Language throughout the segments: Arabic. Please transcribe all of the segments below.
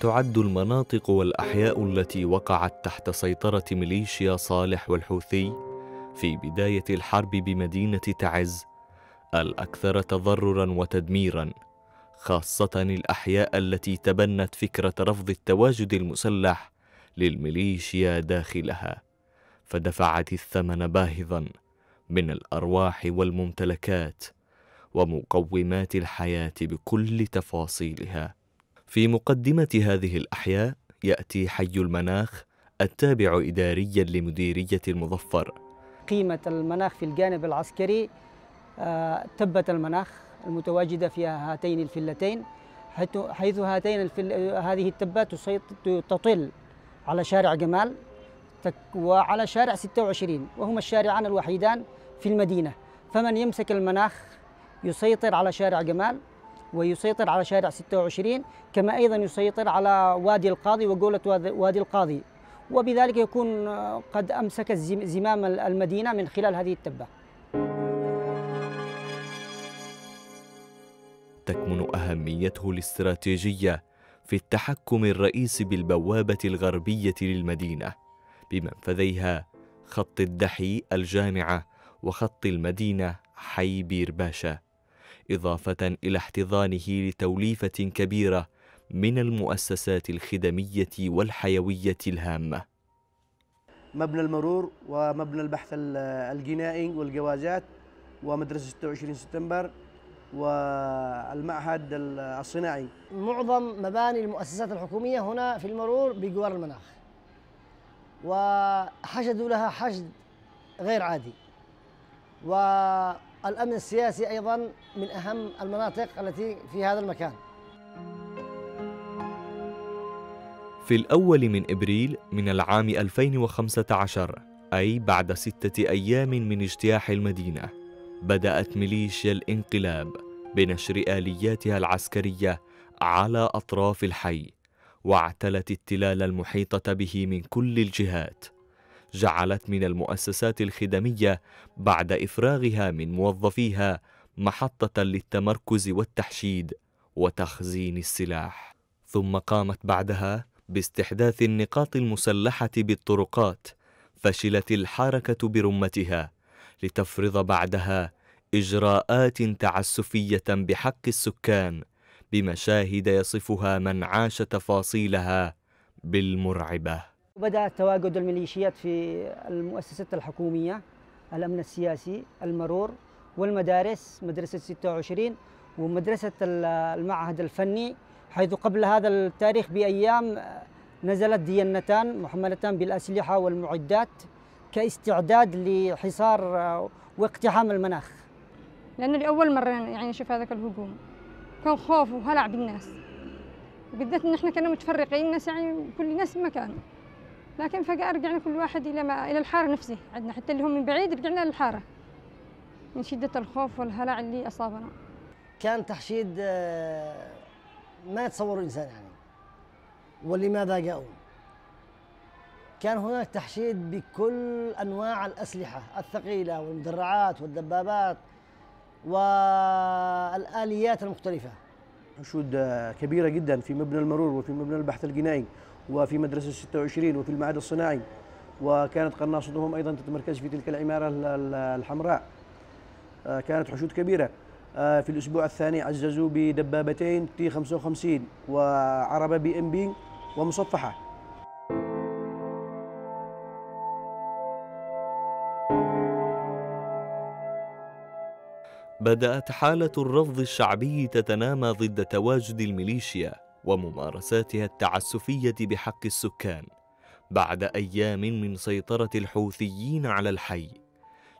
تعد المناطق والاحياء التي وقعت تحت سيطره ميليشيا صالح والحوثي في بدايه الحرب بمدينه تعز الاكثر تضررا وتدميرا خاصه الاحياء التي تبنت فكره رفض التواجد المسلح للميليشيا داخلها فدفعت الثمن باهظا من الارواح والممتلكات ومقومات الحياه بكل تفاصيلها في مقدمة هذه الأحياء يأتي حي المناخ التابع إداريا لمديرية المظفر قيمة المناخ في الجانب العسكري آه، تبة المناخ المتواجدة في هاتين الفلتين حيث هاتين الفل... هذه التبات تطل على شارع جمال وعلى شارع 26 وهما الشارعان الوحيدان في المدينة فمن يمسك المناخ يسيطر على شارع جمال ويسيطر على شارع 26 كما أيضا يسيطر على وادي القاضي وقولة وادي القاضي وبذلك يكون آه، قد أمسك زمام المدينة من خلال هذه التبة تكمن أهميته الاستراتيجية في التحكم الرئيس بالبوابة الغربية للمدينة بمنفذيها خط الدحي الجامعة وخط المدينة حي بير باشا إضافة إلى احتضانه لتوليفة كبيرة من المؤسسات الخدمية والحيوية الهامة مبنى المرور ومبنى البحث الجنائي والجوازات ومدرسة 26 سبتمبر والمعهد الصناعي معظم مباني المؤسسات الحكومية هنا في المرور بجوار المناخ وحشدوا لها حشد غير عادي و الأمن السياسي أيضا من أهم المناطق التي في هذا المكان في الأول من إبريل من العام 2015 أي بعد ستة أيام من اجتياح المدينة بدأت ميليشيا الانقلاب بنشر آلياتها العسكرية على أطراف الحي واعتلت التلال المحيطة به من كل الجهات جعلت من المؤسسات الخدميه بعد افراغها من موظفيها محطه للتمركز والتحشيد وتخزين السلاح ثم قامت بعدها باستحداث النقاط المسلحه بالطرقات فشلت الحركه برمتها لتفرض بعدها اجراءات تعسفيه بحق السكان بمشاهد يصفها من عاش تفاصيلها بالمرعبه وبدأ تواجد الميليشيات في المؤسسات الحكومية الأمن السياسي المرور والمدارس مدرسة 26 ومدرسة المعهد الفني حيث قبل هذا التاريخ بأيام نزلت دينتان محملتان بالأسلحة والمعدات كاستعداد لحصار واقتحام المناخ لأنه لأول مرة يعني نشوف هذاك الهجوم كان خوف وهلع بالناس بالذات إن إحنا كنا متفرقين الناس يعني كل ناس مكان لكن فجأة رجعنا كل واحد إلى ما إلى الحارة نفسه عندنا حتى اللي هم من بعيد رجعنا للحارة من شدة الخوف والهلع اللي أصابنا كان تحشيد آه، ما يتصور الإنسان يعني ولماذا جاءوا كان هناك تحشيد بكل أنواع الأسلحة الثقيلة والمدرعات والدبابات والآليات المختلفة حشود آه، كبيرة جدا في مبنى المرور وفي مبنى البحث الجنائي وفي مدرسة 26 وفي المعهد الصناعي وكانت قناصتهم أيضا تتمركز في تلك العمارة الحمراء آه، كانت حشود كبيرة آه، في الأسبوع الثاني عززوا بدبابتين تي 55 وعربة بي ام بي ومصفحة بدأت حالة الرفض الشعبي تتنامى ضد تواجد الميليشيا وممارساتها التعسفيه بحق السكان بعد ايام من سيطره الحوثيين على الحي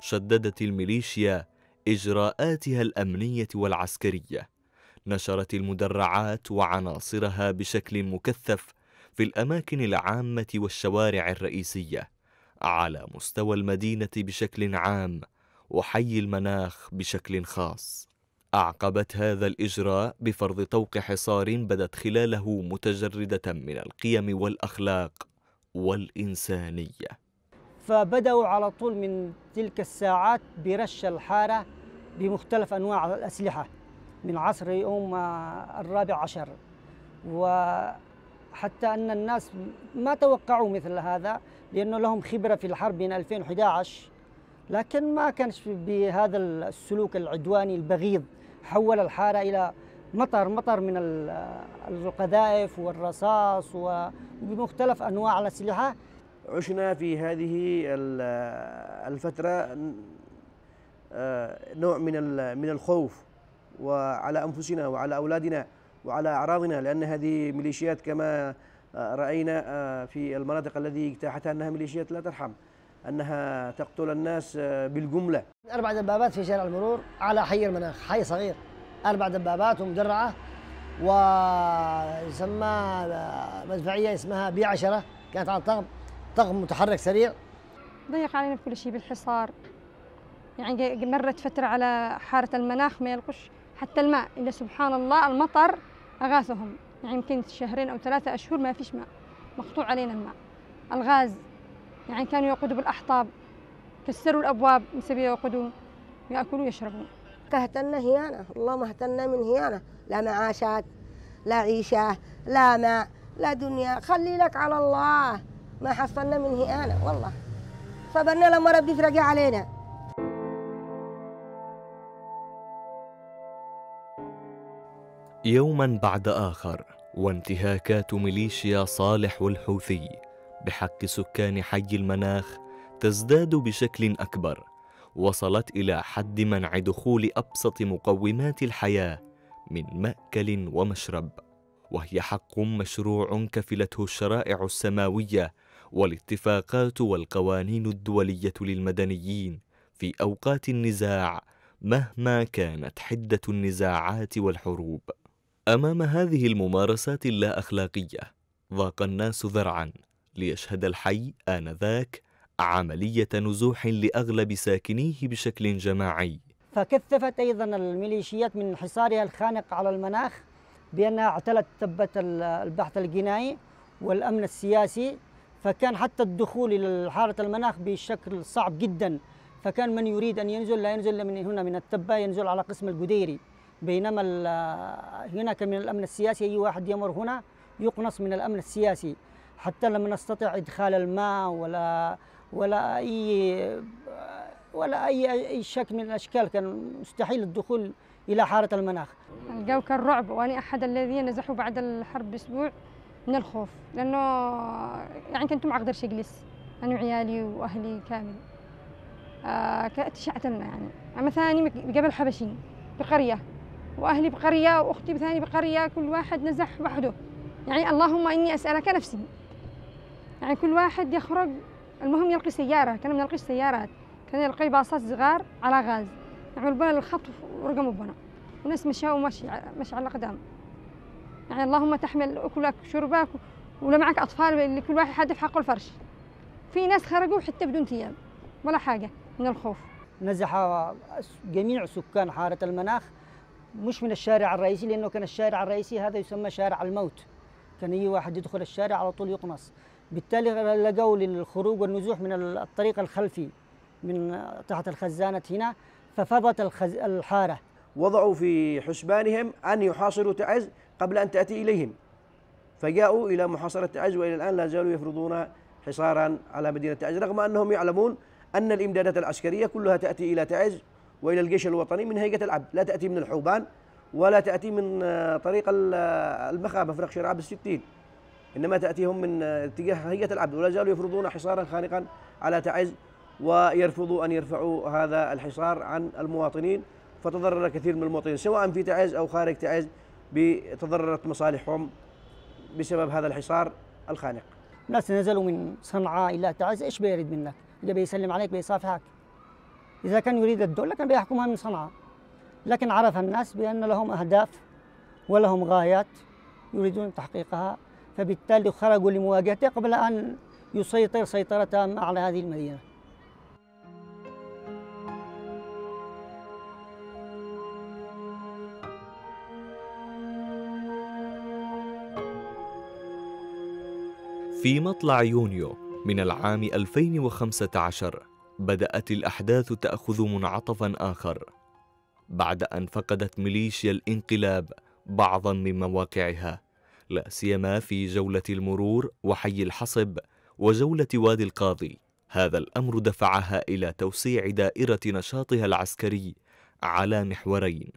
شددت الميليشيا اجراءاتها الامنيه والعسكريه نشرت المدرعات وعناصرها بشكل مكثف في الاماكن العامه والشوارع الرئيسيه على مستوى المدينه بشكل عام وحي المناخ بشكل خاص أعقبت هذا الإجراء بفرض طوق حصار بدت خلاله متجردة من القيم والأخلاق والإنسانية فبدأوا على طول من تلك الساعات برش الحارة بمختلف أنواع الأسلحة من عصر يوم الرابع عشر وحتى أن الناس ما توقعوا مثل هذا لأنه لهم خبرة في الحرب من 2011 لكن ما كانش بهذا السلوك العدواني البغيض حول الحارة إلى مطر مطر من القذائف والرصاص وبمختلف أنواع الأسلحة عشنا في هذه الفترة آه، نوع من من الخوف وعلى أنفسنا وعلى أولادنا وعلى أعراضنا لأن هذه ميليشيات كما آه، رأينا آه، في المناطق التي اجتاحتها أنها ميليشيات لا ترحم انها تقتل الناس آه، بالجمله. اربع دبابات في شارع المرور على حي المناخ، حي صغير. اربع دبابات ومدرعه يسمى آه، مدفعيه اسمها بي 10 كانت على طقم طقم متحرك سريع. ضيق علينا كل شيء بالحصار. يعني مرت فتره على حاره المناخ ما يلقش حتى الماء الا سبحان الله المطر اغاثهم، يعني يمكن شهرين او ثلاثه اشهر ما فيش ماء، مقطوع علينا الماء. الغاز يعني كانوا يقودوا بالأحطاب كسروا الأبواب من سبيل يقودوا يأكلوا ويشربوا كهتنا هيانة الله ما اهتنا من هيانة لا معاشات لا عيشة لا ماء لا دنيا خلي لك على الله ما حصلنا من هيانة والله صبرنا لما ربي فرق علينا يوما بعد آخر وانتهاكات ميليشيا صالح والحوثي بحق سكان حي المناخ تزداد بشكل أكبر وصلت إلى حد منع دخول أبسط مقومات الحياة من مأكل ومشرب وهي حق مشروع كفلته الشرائع السماوية والاتفاقات والقوانين الدولية للمدنيين في أوقات النزاع مهما كانت حدة النزاعات والحروب. أمام هذه الممارسات اللا أخلاقية ضاق الناس ذرعاً ليشهد الحي آنذاك عملية نزوح لأغلب ساكنيه بشكل جماعي فكثفت أيضا الميليشيات من حصارها الخانق على المناخ بأنها اعتلت تبة البحث الجنائي والأمن السياسي فكان حتى الدخول إلى حارة المناخ بشكل صعب جدا فكان من يريد أن ينزل لا ينزل من هنا من التبة ينزل على قسم القديري بينما هناك من الأمن السياسي أي واحد يمر هنا يقنص من الأمن السياسي حتى لم نستطع إدخال الماء ولا ولا أي ولا أي أي شكل من الأشكال كان مستحيل الدخول إلى حارة المناخ الجو كان رعب وأنا أحد الذين نزحوا بعد الحرب بأسبوع من الخوف لأنه يعني كنت ما أقدرش أجلس أنا وعيالي وأهلي كامل آه، كانت تشعت لنا يعني أما ثاني قبل حبشي بقرية وأهلي بقرية وأختي بثاني بقرية كل واحد نزح وحده يعني اللهم إني أسألك نفسي يعني كل واحد يخرج المهم يلقي سيارة كان ما يلقيش سيارات كان يلقي باصات صغار على غاز نعمل يعني بنا الخط ورقم البنا والناس مشاو مشي مشي على الأقدام يعني اللهم تحمل أكلك وشربك ولا معك أطفال اللي كل واحد في حقه الفرش في ناس خرجوا حتى بدون ثياب ولا حاجة من الخوف نزح جميع سكان حارة المناخ مش من الشارع الرئيسي لأنه كان الشارع الرئيسي هذا يسمى شارع الموت كان أي واحد يدخل الشارع على طول يقنص بالتالي لقوا للخروج والنزوح من الطريق الخلفي من تحت الخزانة هنا ففضت الخز... الحارة وضعوا في حسبانهم أن يحاصروا تعز قبل أن تأتي إليهم فجاءوا إلى محاصرة تعز وإلى الآن لا زالوا يفرضون حصارا على مدينة تعز رغم أنهم يعلمون أن الإمدادات العسكرية كلها تأتي إلى تعز وإلى الجيش الوطني من هيئة العبد لا تأتي من الحوبان ولا تأتي من طريق المخابة فرق شارع عبد الستين إنما تأتيهم من اتجاه هيئه العبد ولا زالوا يفرضون حصارا خانقا على تعز ويرفضوا أن يرفعوا هذا الحصار عن المواطنين فتضرر كثير من المواطنين سواء في تعز أو خارج تعز تضررت مصالحهم بسبب هذا الحصار الخانق الناس نزلوا من صنعاء إلى تعز إيش بيريد منك إذا بيسلم عليك بيصافحك إذا كان يريد الدولة كان بيحكمها من صنعاء لكن عرف الناس بأن لهم أهداف ولهم غايات يريدون تحقيقها فبالتالي خرجوا لمواجهته قبل أن يسيطر سيطرة تامة على هذه المدينة في مطلع يونيو من العام 2015 بدأت الأحداث تأخذ منعطفا آخر بعد أن فقدت ميليشيا الانقلاب بعضا من مواقعها لا سيما في جولة المرور وحي الحصب وجولة وادي القاضي هذا الأمر دفعها إلى توسيع دائرة نشاطها العسكري على محورين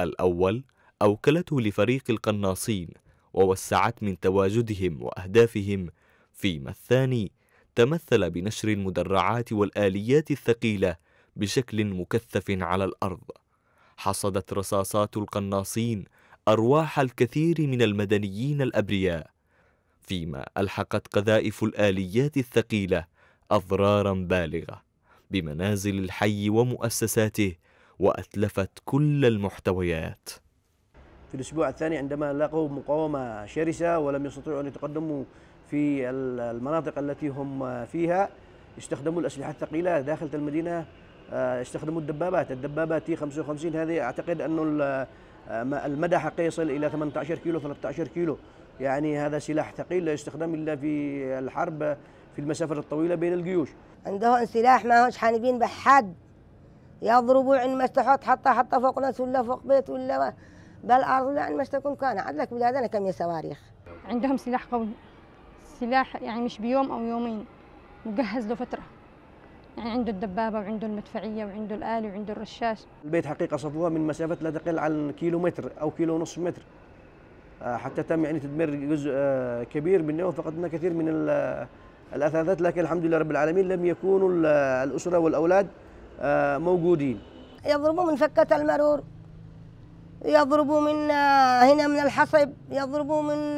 الأول أوكلته لفريق القناصين ووسعت من تواجدهم وأهدافهم فيما الثاني تمثل بنشر المدرعات والآليات الثقيلة بشكل مكثف على الأرض حصدت رصاصات القناصين أرواح الكثير من المدنيين الأبرياء فيما ألحقت قذائف الآليات الثقيلة أضرارا بالغة بمنازل الحي ومؤسساته وأتلفت كل المحتويات في الأسبوع الثاني عندما لقوا مقاومة شرسة ولم يستطيعوا أن يتقدموا في المناطق التي هم فيها استخدموا الأسلحة الثقيلة داخل المدينة آه، استخدموا الدبابات الدبابات تي 55 هذه أعتقد أنه المدى حقه يصل إلى 18 كيلو 13 كيلو يعني هذا سلاح ثقيل لا يستخدم إلا في الحرب في المسافه الطويلة بين الجيوش عندهم سلاح ما هوش حانبين بحد يضربوا عن ما استحط حتى حتى فوق ناس ولا فوق بيت ولا بالأرض لا ما تكون كان عدلك بلادنا كم يا صواريخ عندهم سلاح قوي سلاح يعني مش بيوم أو يومين مجهز له فترة يعني عنده الدبابة وعنده المدفعية وعنده الآلي وعنده الرشاش البيت حقيقة صفوها من مسافة لا تقل عن كيلو متر أو كيلو ونص متر آه، حتى تم يعني تدمير جزء آه، كبير منه وفقدنا كثير من آه، الأثاثات لكن الحمد لله رب العالمين لم يكونوا الأسرة والأولاد موجودين يضربوا من فكة المرور يضربوا من هنا من الحصب يضربوا من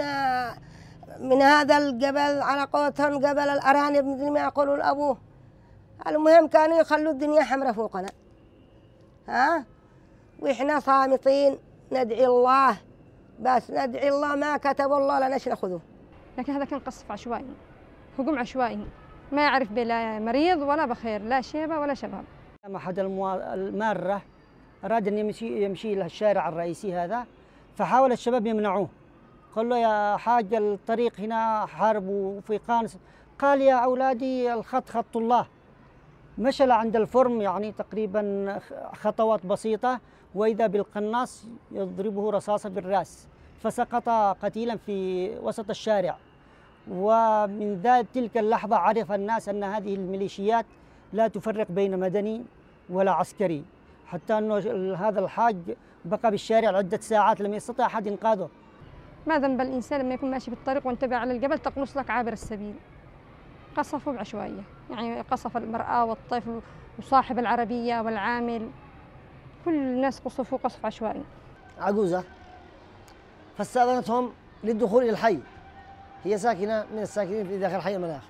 من هذا الجبل على قوتهم جبل الأرانب مثل ما يقولوا الابوه المهم كانوا يخلوا الدنيا حمرة فوقنا ها وإحنا صامتين ندعي الله بس ندعي الله ما كتب الله لنا ناخذه لكن هذا كان قصف عشوائي هجوم عشوائي ما يعرف بلا مريض ولا بخير لا شيبة ولا شباب لما أحد المارة أراد أن يمشي, يمشي للشارع الرئيسي هذا فحاول الشباب يمنعوه قال له يا حاج الطريق هنا حرب وفي قانص قال يا أولادي الخط خط الله مشى عند الفرن يعني تقريبا خطوات بسيطة وإذا بالقناص يضربه رصاصة بالرأس فسقط قتيلا في وسط الشارع ومن ذات تلك اللحظة عرف الناس أن هذه الميليشيات لا تفرق بين مدني ولا عسكري حتى أن هذا الحاج بقى بالشارع عدة ساعات لم يستطع أحد إنقاذه ما ذنب الإنسان لما يكون ماشي في الطريق وانتبه على الجبل تقلص لك عابر السبيل قصفوا بعشوائية يعني قصف المرأة والطفل وصاحب العربية والعامل كل الناس قصفوا قصف عشوائي عجوزة فاستأذنتهم للدخول إلى الحي هي ساكنة من الساكنين في داخل حي المناخ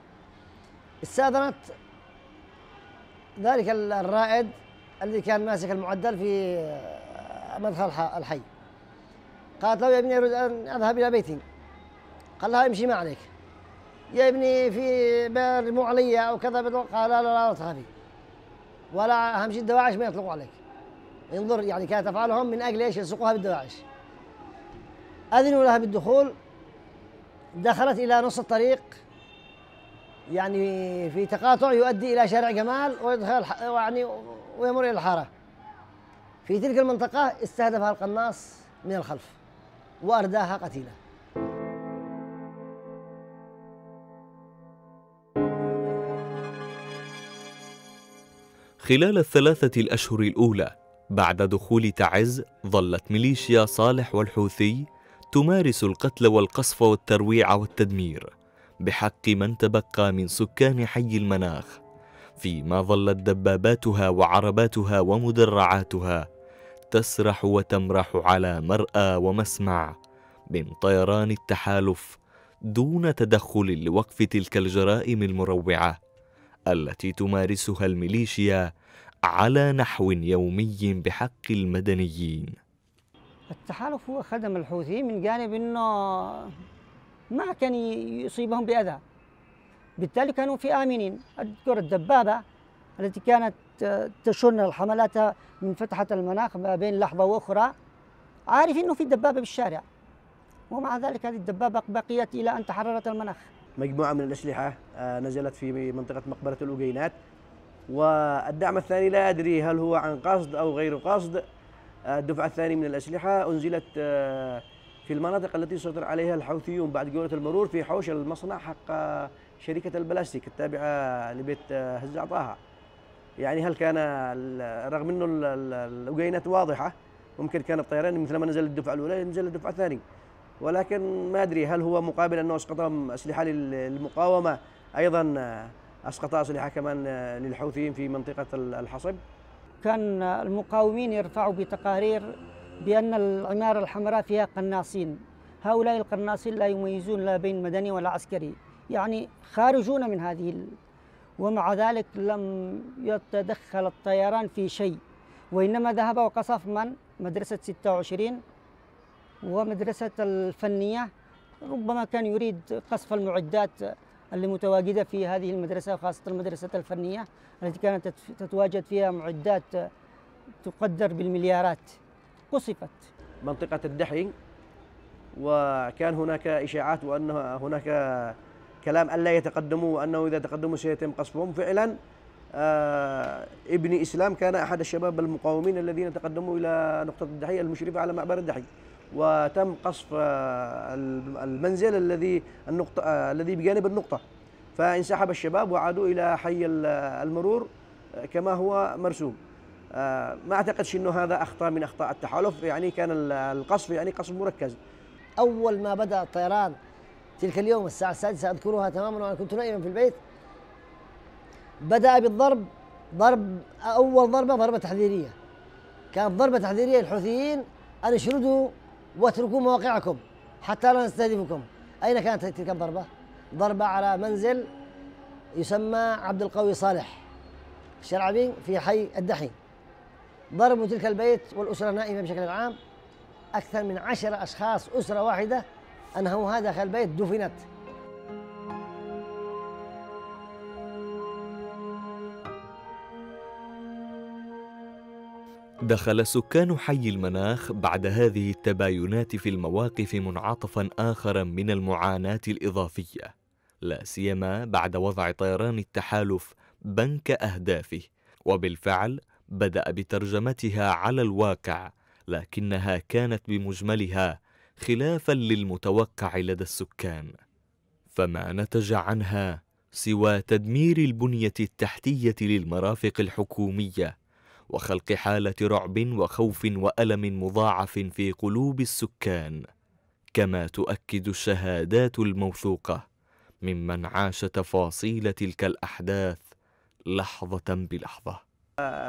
استأذنت ذلك الرائد الذي كان ماسك المعدل في مدخل الحي قالت له يا ابني أريد أن أذهب إلى بيتي قال لها امشي ما عليك يا ابني في بال مو علي او كذا قال لا لا لا تخافي ولا اهم شيء الدواعش ما يطلقوا عليك انظر يعني كانت افعالهم من اجل ايش يلصقوها بالدواعش اذنوا لها بالدخول دخلت الى نص الطريق يعني في تقاطع يؤدي الى شارع جمال ويدخل يعني ويمر الى الحاره في تلك المنطقه استهدفها القناص من الخلف وارداها قتيله خلال الثلاثة الأشهر الأولى بعد دخول تعز ظلت ميليشيا صالح والحوثي تمارس القتل والقصف والترويع والتدمير بحق من تبقى من سكان حي المناخ فيما ظلت دباباتها وعرباتها ومدرعاتها تسرح وتمرح على مرأى ومسمع من طيران التحالف دون تدخل لوقف تلك الجرائم المروعه التي تمارسها الميليشيا على نحو يومي بحق المدنيين التحالف هو خدم الحوثيين من جانب انه ما كان يصيبهم باذى بالتالي كانوا في امنين اذكر الدبابه التي كانت تشن الحملات من فتحه المناخ ما بين لحظه واخرى عارف انه في دبابه بالشارع ومع ذلك هذه الدبابه بقيت الى ان تحررت المناخ مجموعة من الأسلحة آه، نزلت في منطقة مقبرة الأوجينات والدعم الثاني لا أدري هل هو عن قصد أو غير قصد آه، الدفعة الثانية من الأسلحة أنزلت آه، في المناطق التي سيطر عليها الحوثيون بعد جولة المرور في حوش المصنع حق شركة البلاستيك التابعة لبيت هز عطاها يعني هل كان رغم أنه الأوجينات واضحة ممكن كان الطيران مثل ما نزل الدفعة الأولى نزل الدفعة الثانية ولكن ما أدري هل هو مقابل أنه أسقط أسلحة للمقاومة أيضا أسقط أسلحة كمان للحوثيين في منطقة الحصب كان المقاومين يرفعوا بتقارير بأن العمارة الحمراء فيها قناصين هؤلاء القناصين لا يميزون لا بين مدني ولا عسكري يعني خارجون من هذه ال... ومع ذلك لم يتدخل الطيران في شيء وإنما ذهب وقصف من مدرسة 26 ومدرسة الفنية ربما كان يريد قصف المعدات اللي متواجدة في هذه المدرسة خاصة المدرسة الفنية التي كانت تتواجد فيها معدات تقدر بالمليارات قصفت منطقة الدحي وكان هناك إشاعات وأن هناك كلام ألا يتقدموا وأنه إذا تقدموا سيتم قصفهم فعلا آه، ابن إسلام كان أحد الشباب المقاومين الذين تقدموا إلى نقطة الدحي المشرفة على معبر الدحي وتم قصف آه، المنزل الذي النقطة آه، الذي بجانب النقطة فانسحب الشباب وعادوا إلى حي آه، المرور كما هو مرسوم ما أعتقدش أنه هذا أخطاء من أخطاء التحالف يعني كان القصف يعني قصف مركز أول ما بدأ الطيران تلك اليوم الساعة السادسة أذكرها تماما وأنا كنت نائما في البيت بدأ بالضرب ضرب أول ضربة ضربة تحذيرية كانت ضربة تحذيرية للحوثيين أن يشردوا واتركوا مواقعكم حتى لا نستهدفكم أين كانت تلك الضربة؟ ضربة على منزل يسمى عبد القوي صالح الشرعبي في حي الدحي ضربوا تلك البيت والأسرة نائمة بشكل عام أكثر من عشرة أشخاص أسرة واحدة أنهوها داخل البيت دفنت دخل سكان حي المناخ بعد هذه التباينات في المواقف منعطفا آخر من المعاناة الإضافية لا سيما بعد وضع طيران التحالف بنك أهدافه وبالفعل بدأ بترجمتها على الواقع لكنها كانت بمجملها خلافا للمتوقع لدى السكان فما نتج عنها سوى تدمير البنية التحتية للمرافق الحكومية وخلق حالة رعب وخوف وألم مضاعف في قلوب السكان كما تؤكد الشهادات الموثوقة ممن عاش تفاصيل تلك الأحداث لحظة بلحظة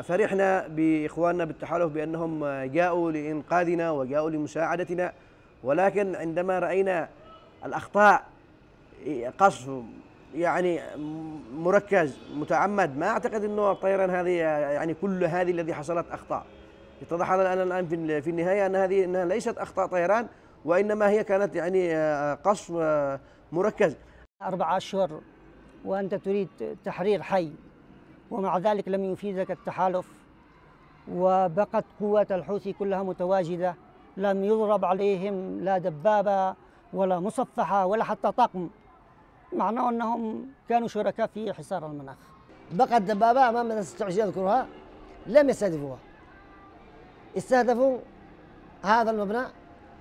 فرحنا بإخواننا بالتحالف بأنهم جاءوا لإنقاذنا وجاءوا لمساعدتنا ولكن عندما رأينا الأخطاء قصف يعني مركز متعمد ما اعتقد انه الطيران هذه يعني كل هذه الذي حصلت اخطاء اتضح لنا الان في في النهايه ان هذه انها ليست اخطاء طيران وانما هي كانت يعني آه، قصف آه، مركز اربع اشهر وانت تريد تحرير حي ومع ذلك لم يفيدك التحالف وبقت قوات الحوثي كلها متواجده لم يضرب عليهم لا دبابه ولا مصفحه ولا حتى طقم معناه أنهم كانوا شركاء في حصار المناخ بقت الدبابة أمام مدرسة العشية أذكرها لم يستهدفوها استهدفوا هذا المبنى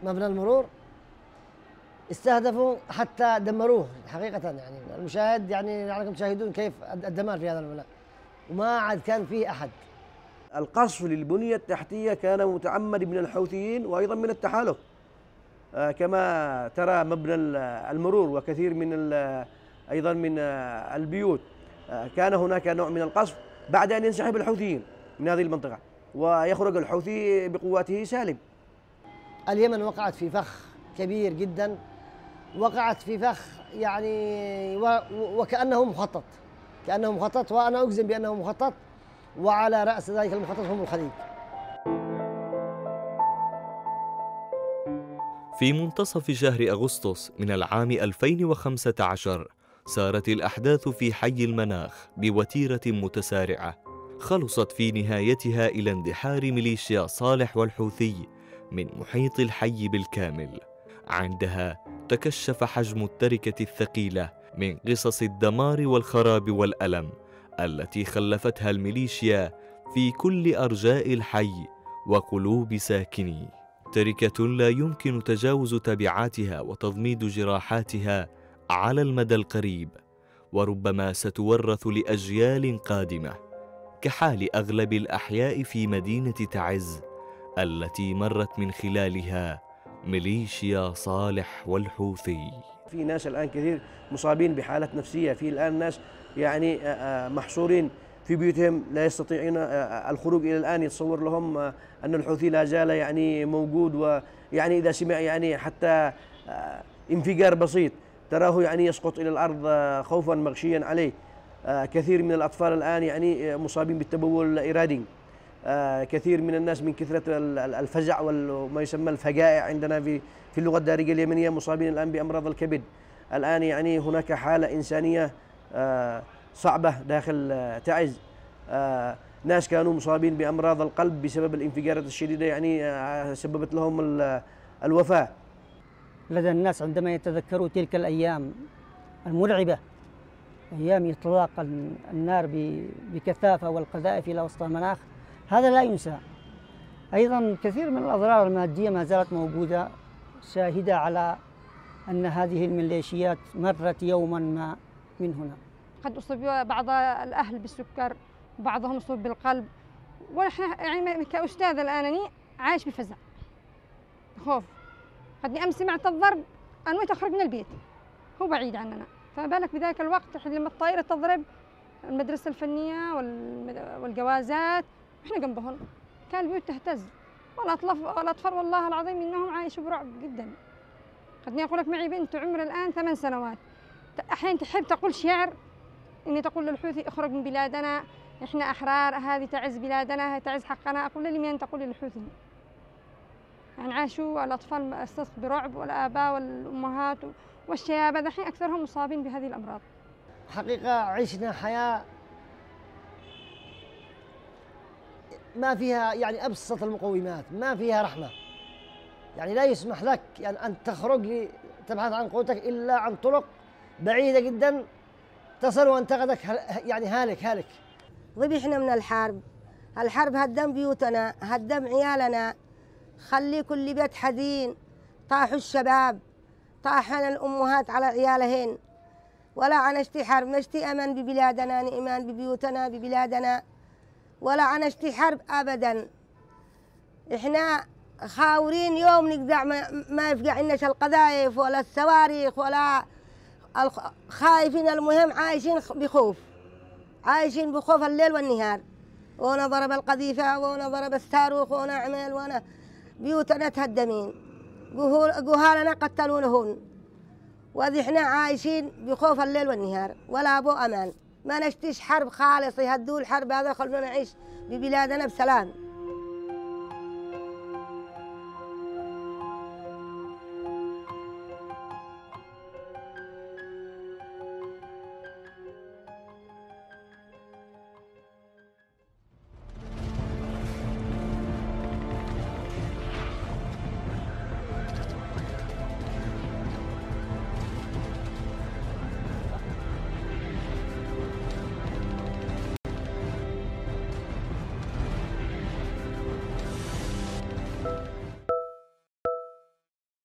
مبنى المرور استهدفوا حتى دمروه حقيقة يعني المشاهد يعني لعلكم تشاهدون كيف الدمار في هذا المبنى وما عاد كان فيه أحد القصف للبنية التحتية كان متعمد من الحوثيين وأيضا من التحالف آه، كما ترى مبنى المرور وكثير من أيضا من آه، البيوت آه، كان هناك نوع من القصف بعد أن ينسحب الحوثيين من هذه المنطقة ويخرج الحوثي بقواته سالم اليمن وقعت في فخ كبير جدا وقعت في فخ يعني وكأنه مخطط كأنه مخطط وأنا أجزم بأنه مخطط وعلى رأس ذلك المخطط هم الخليج في منتصف شهر أغسطس من العام 2015 سارت الأحداث في حي المناخ بوتيرة متسارعة خلصت في نهايتها إلى اندحار ميليشيا صالح والحوثي من محيط الحي بالكامل عندها تكشف حجم التركة الثقيلة من قصص الدمار والخراب والألم التي خلفتها الميليشيا في كل أرجاء الحي وقلوب ساكنيه مشتركة لا يمكن تجاوز تبعاتها وتضميد جراحاتها على المدى القريب وربما ستورث لأجيال قادمة كحال أغلب الأحياء في مدينة تعز التي مرت من خلالها ميليشيا صالح والحوثي في ناس الآن كثير مصابين بحالات نفسية في الآن ناس يعني محصورين في بيوتهم لا يستطيعون الخروج الى الان يتصور لهم ان الحوثي لا زال يعني موجود ويعني اذا سمع يعني حتى انفجار بسيط تراه يعني يسقط الى الارض خوفا مغشيا عليه كثير من الاطفال الان يعني مصابين بالتبول الارادي كثير من الناس من كثره الفزع وما يسمى الفجائع عندنا في في اللغه الدارجه اليمنيه مصابين الان بامراض الكبد الان يعني هناك حاله انسانيه صعبة داخل آه، تعز آه، ناس كانوا مصابين بأمراض القلب بسبب الانفجارات الشديدة يعني آه، سببت لهم الوفاة لدى الناس عندما يتذكروا تلك الأيام المرعبة أيام إطلاق النار بكثافة والقذائف إلى وسط المناخ هذا لا ينسى أيضا كثير من الأضرار المادية ما زالت موجودة شاهدة على أن هذه الميليشيات مرت يوما ما من هنا قد أصيب بعض الأهل بالسكر بعضهم أصيب بالقلب ونحن يعني كأستاذة الآن أني عايش بفزع خوف قد أمس سمعت الضرب أنا أخرج من البيت هو بعيد عننا فما بالك بذلك الوقت لما الطائرة تضرب المدرسة الفنية والجوازات إحنا جنبهم كان البيوت تهتز والأطفال والله العظيم إنهم عايشوا برعب جدا قدني أقول لك معي بنت عمرها الآن ثمان سنوات أحيانا تحب تقول شعر اني تقول للحوثي اخرج من بلادنا إحنا أحرار هذه تعز بلادنا هذه تعز حقنا أقول لمن تقول للحوثي يعني عاشوا الأطفال الصدق برعب والآباء والأمهات والشباب الحين أكثرهم مصابين بهذه الأمراض حقيقة عشنا حياة ما فيها يعني أبسط المقومات ما فيها رحمة يعني لا يسمح لك يعني أن تخرج تبحث عن قوتك إلا عن طرق بعيدة جدا اتصل وانتقدك يعني هالك هالك ذبحنا من الحرب الحرب هدم بيوتنا هدم عيالنا خلي كل بيت حزين طاحوا الشباب طاحنا الأمهات على عيالهن ولا عن اشتي حرب نشتي أمن ببلادنا نئمان ببيوتنا ببلادنا ولا عن اشتي حرب أبدا إحنا خاورين يوم نقدع ما, يفقع يفقع القذايف ولا الصواريخ ولا خايفين المهم عايشين بخوف عايشين بخوف الليل والنهار وانا ضرب القذيفة وانا ضرب الصاروخ وانا اعمل وانا بيوتنا تهدمين قهالنا قتلونهن وذي عايشين بخوف الليل والنهار ولا ابو امان ما نشتيش حرب خالص يهدوا الحرب هذا خلونا نعيش ببلادنا بسلام